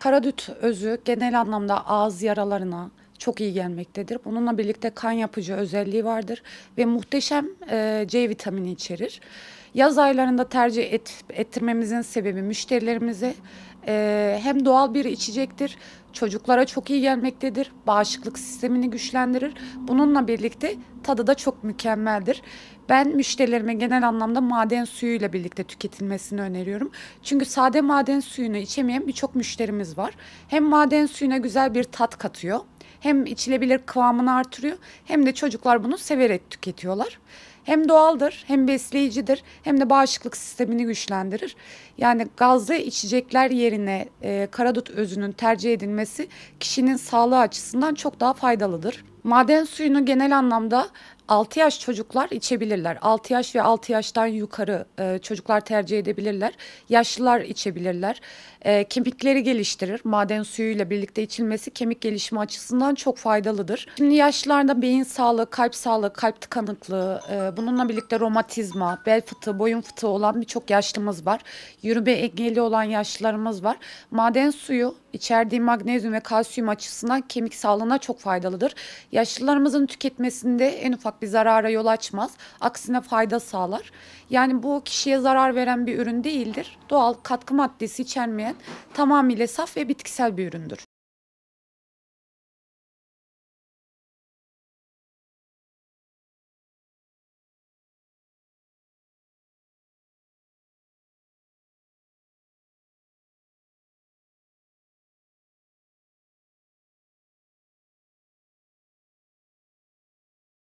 Karadüt özü genel anlamda ağız yaralarına çok iyi gelmektedir. Bununla birlikte kan yapıcı özelliği vardır ve muhteşem C vitamini içerir. Yaz aylarında tercih et, ettirmemizin sebebi müşterilerimize e, hem doğal bir içecektir, çocuklara çok iyi gelmektedir, bağışıklık sistemini güçlendirir. Bununla birlikte tadı da çok mükemmeldir. Ben müşterilerime genel anlamda maden suyuyla birlikte tüketilmesini öneriyorum. Çünkü sade maden suyunu içemeyen birçok müşterimiz var. Hem maden suyuna güzel bir tat katıyor, hem içilebilir kıvamını artırıyor, hem de çocuklar bunu severek tüketiyorlar hem doğaldır hem besleyicidir hem de bağışıklık sistemini güçlendirir. Yani gazlı içecekler yerine e, karadut özünün tercih edilmesi kişinin sağlığı açısından çok daha faydalıdır. Maden suyunu genel anlamda 6 yaş çocuklar içebilirler. 6 yaş ve 6 yaştan yukarı e, çocuklar tercih edebilirler. Yaşlılar içebilirler. E, kemikleri geliştirir. Maden suyuyla birlikte içilmesi kemik gelişimi açısından çok faydalıdır. Şimdi yaşlılarda beyin sağlığı, kalp sağlığı, kalp tıkanıklığı, e, bununla birlikte romatizma, bel fıtığı, boyun fıtığı olan birçok yaşlımız var. Yürüme engeli olan yaşlılarımız var. Maden suyu içerdiği magnezyum ve kalsiyum açısından kemik sağlığına çok faydalıdır Yaşlılarımızın tüketmesinde en ufak bir zarara yol açmaz. Aksine fayda sağlar. Yani bu kişiye zarar veren bir ürün değildir. Doğal katkı maddesi içermeyen tamamıyla saf ve bitkisel bir üründür.